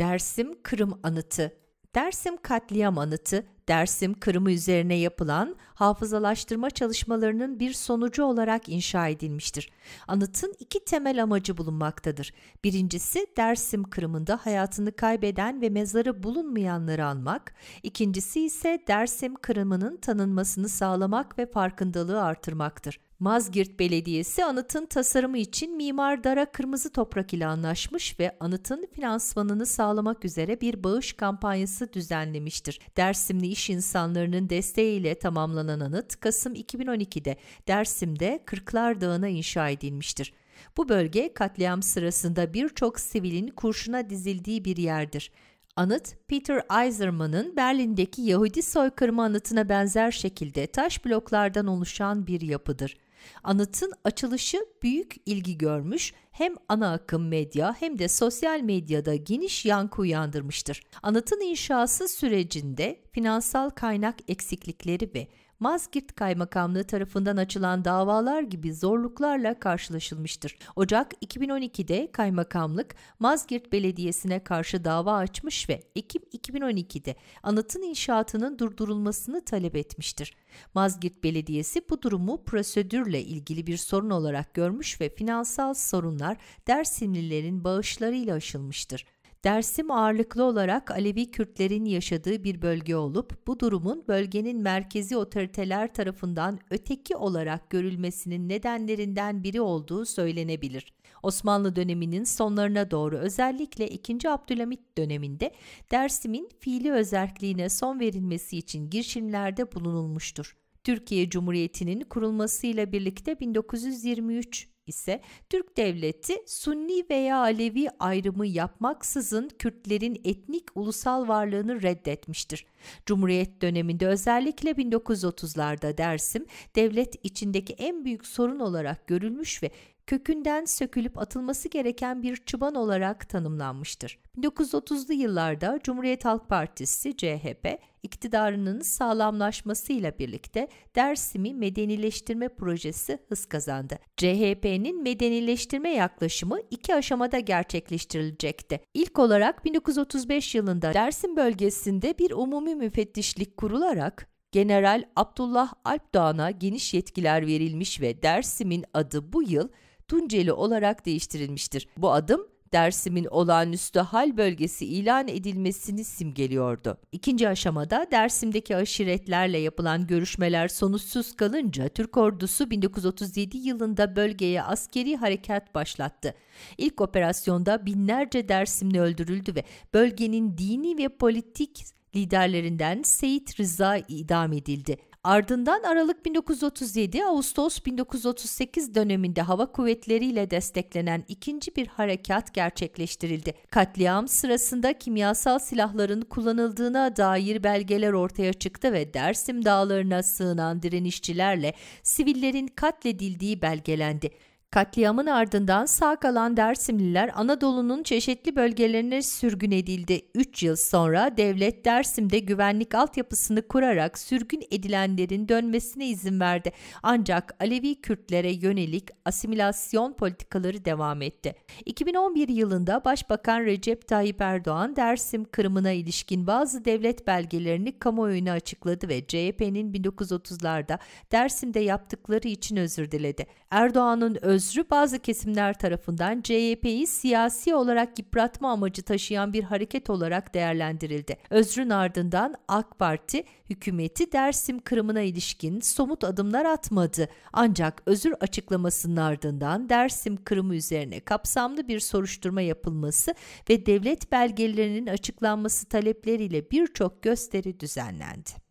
Dersim Kırım Anıtı Dersim Katliam Anıtı, Dersim Kırımı üzerine yapılan hafızalaştırma çalışmalarının bir sonucu olarak inşa edilmiştir. Anıtın iki temel amacı bulunmaktadır. Birincisi Dersim Kırımı'nda hayatını kaybeden ve mezarı bulunmayanları anmak, ikincisi ise Dersim Kırımı'nın tanınmasını sağlamak ve farkındalığı artırmaktır. Mazgirt Belediyesi anıtın tasarımı için Mimar Dara Kırmızı Toprak ile anlaşmış ve anıtın finansmanını sağlamak üzere bir bağış kampanyası düzenlemiştir. Dersimli iş insanlarının desteğiyle tamamlanan anıt Kasım 2012'de Dersim'de Kırklar Dağı'na inşa edilmiştir. Bu bölge katliam sırasında birçok sivilin kurşuna dizildiği bir yerdir. Anıt, Peter Eiserman'ın Berlin'deki Yahudi soykırımı anıtına benzer şekilde taş bloklardan oluşan bir yapıdır. Anıtın açılışı büyük ilgi görmüş hem ana akım medya hem de sosyal medyada geniş yankı uyandırmıştır. Anıtın inşası sürecinde finansal kaynak eksiklikleri ve Mazgirt Kaymakamlığı tarafından açılan davalar gibi zorluklarla karşılaşılmıştır. Ocak 2012'de kaymakamlık Mazgirt Belediyesi'ne karşı dava açmış ve Ekim 2012'de anıtın inşaatının durdurulmasını talep etmiştir. Mazgirt Belediyesi bu durumu prosedürle ilgili bir sorun olarak görmüş ve finansal sorun alanlar Dersimlilerin bağışlarıyla aşılmıştır. Dersim ağırlıklı olarak Alevi Kürtlerin yaşadığı bir bölge olup bu durumun bölgenin merkezi otoriteler tarafından öteki olarak görülmesinin nedenlerinden biri olduğu söylenebilir. Osmanlı döneminin sonlarına doğru özellikle 2. Abdülhamit döneminde Dersim'in fiili özerkliğine son verilmesi için girişimlerde bulunulmuştur. Türkiye Cumhuriyeti'nin kurulmasıyla birlikte 1923 ise Türk devleti Sunni veya Alevi ayrımı yapmaksızın Kürtlerin etnik ulusal varlığını reddetmiştir. Cumhuriyet döneminde özellikle 1930'larda Dersim devlet içindeki en büyük sorun olarak görülmüş ve kökünden sökülüp atılması gereken bir çıban olarak tanımlanmıştır. 1930'lu yıllarda Cumhuriyet Halk Partisi CHP iktidarının sağlamlaşmasıyla birlikte Dersim'i medenileştirme projesi hız kazandı. CHP'nin medenileştirme yaklaşımı iki aşamada gerçekleştirilecekti. İlk olarak 1935 yılında Dersim bölgesinde bir umumi müfettişlik kurularak General Abdullah Alpdoğan'a geniş yetkiler verilmiş ve Dersim'in adı bu yıl Tunceli olarak değiştirilmiştir. Bu adım Dersim'in olağanüstü hal bölgesi ilan edilmesini simgeliyordu. İkinci aşamada Dersim'deki aşiretlerle yapılan görüşmeler sonuçsuz kalınca Türk ordusu 1937 yılında bölgeye askeri harekat başlattı. İlk operasyonda binlerce Dersimli öldürüldü ve bölgenin dini ve politik liderlerinden Seyit Rıza idam edildi. Ardından Aralık 1937 Ağustos 1938 döneminde hava kuvvetleriyle desteklenen ikinci bir harekat gerçekleştirildi. Katliam sırasında kimyasal silahların kullanıldığına dair belgeler ortaya çıktı ve Dersim dağlarına sığınan direnişçilerle sivillerin katledildiği belgelendi. Katliamın ardından sağ kalan Dersimliler Anadolu'nun çeşitli bölgelerine sürgün edildi. 3 yıl sonra devlet Dersim'de güvenlik altyapısını kurarak sürgün edilenlerin dönmesine izin verdi. Ancak Alevi Kürtlere yönelik asimilasyon politikaları devam etti. 2011 yılında Başbakan Recep Tayyip Erdoğan Dersim kırımına ilişkin bazı devlet belgelerini kamuoyuna açıkladı ve CHP'nin 1930'larda Dersim'de yaptıkları için özür diledi. Erdoğan'ın öz özrü bazı kesimler tarafından CHP'yi siyasi olarak yıpratma amacı taşıyan bir hareket olarak değerlendirildi. Özrün ardından AK Parti hükümeti Dersim kırımına ilişkin somut adımlar atmadı. Ancak özür açıklamasının ardından Dersim kırımı üzerine kapsamlı bir soruşturma yapılması ve devlet belgelerinin açıklanması talepleriyle birçok gösteri düzenlendi.